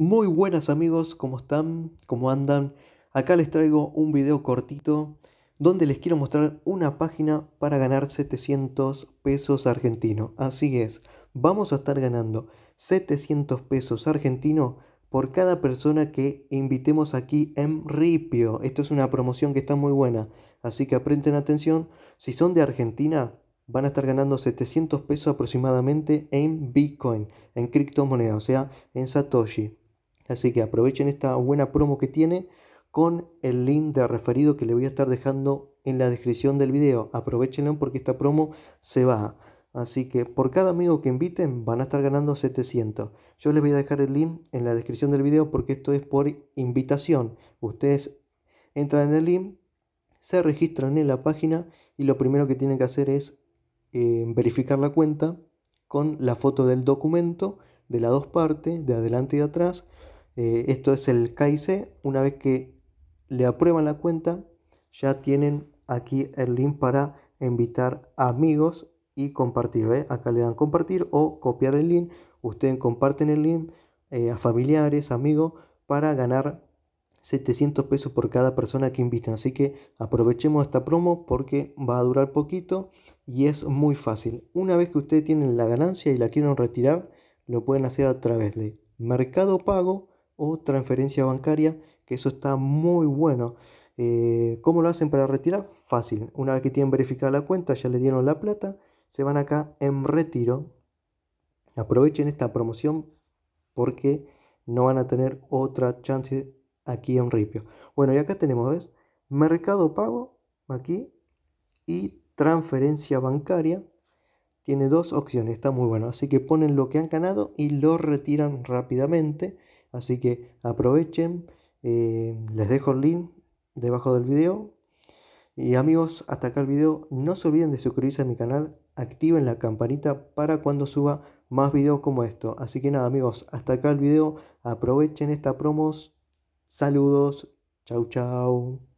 Muy buenas amigos, ¿cómo están? ¿Cómo andan? Acá les traigo un video cortito donde les quiero mostrar una página para ganar 700 pesos argentino Así es, vamos a estar ganando 700 pesos argentino por cada persona que invitemos aquí en Ripio. Esto es una promoción que está muy buena, así que aprenden atención. Si son de Argentina, van a estar ganando 700 pesos aproximadamente en Bitcoin, en criptomoneda, o sea, en Satoshi. Así que aprovechen esta buena promo que tiene con el link de referido que le voy a estar dejando en la descripción del video. Aprovechenlo porque esta promo se va. Así que por cada amigo que inviten van a estar ganando 700. Yo les voy a dejar el link en la descripción del video porque esto es por invitación. Ustedes entran en el link, se registran en la página y lo primero que tienen que hacer es eh, verificar la cuenta con la foto del documento de las dos partes, de adelante y de atrás, eh, esto es el KIC. Una vez que le aprueban la cuenta, ya tienen aquí el link para invitar amigos y compartir. Acá le dan compartir o copiar el link. Ustedes comparten el link eh, a familiares, amigos, para ganar 700 pesos por cada persona que inviten. Así que aprovechemos esta promo porque va a durar poquito y es muy fácil. Una vez que ustedes tienen la ganancia y la quieren retirar, lo pueden hacer a través de Mercado Pago o transferencia bancaria, que eso está muy bueno. Eh, ¿Cómo lo hacen para retirar? Fácil. Una vez que tienen verificada la cuenta, ya le dieron la plata, se van acá en retiro. Aprovechen esta promoción porque no van a tener otra chance aquí en Ripio. Bueno, y acá tenemos, ¿ves? Mercado Pago, aquí, y transferencia bancaria. Tiene dos opciones, está muy bueno. Así que ponen lo que han ganado y lo retiran rápidamente. Así que aprovechen, eh, les dejo el link debajo del video. Y amigos, hasta acá el video. No se olviden de suscribirse a mi canal, activen la campanita para cuando suba más videos como esto. Así que nada amigos, hasta acá el video. Aprovechen esta promos. Saludos. Chau chau.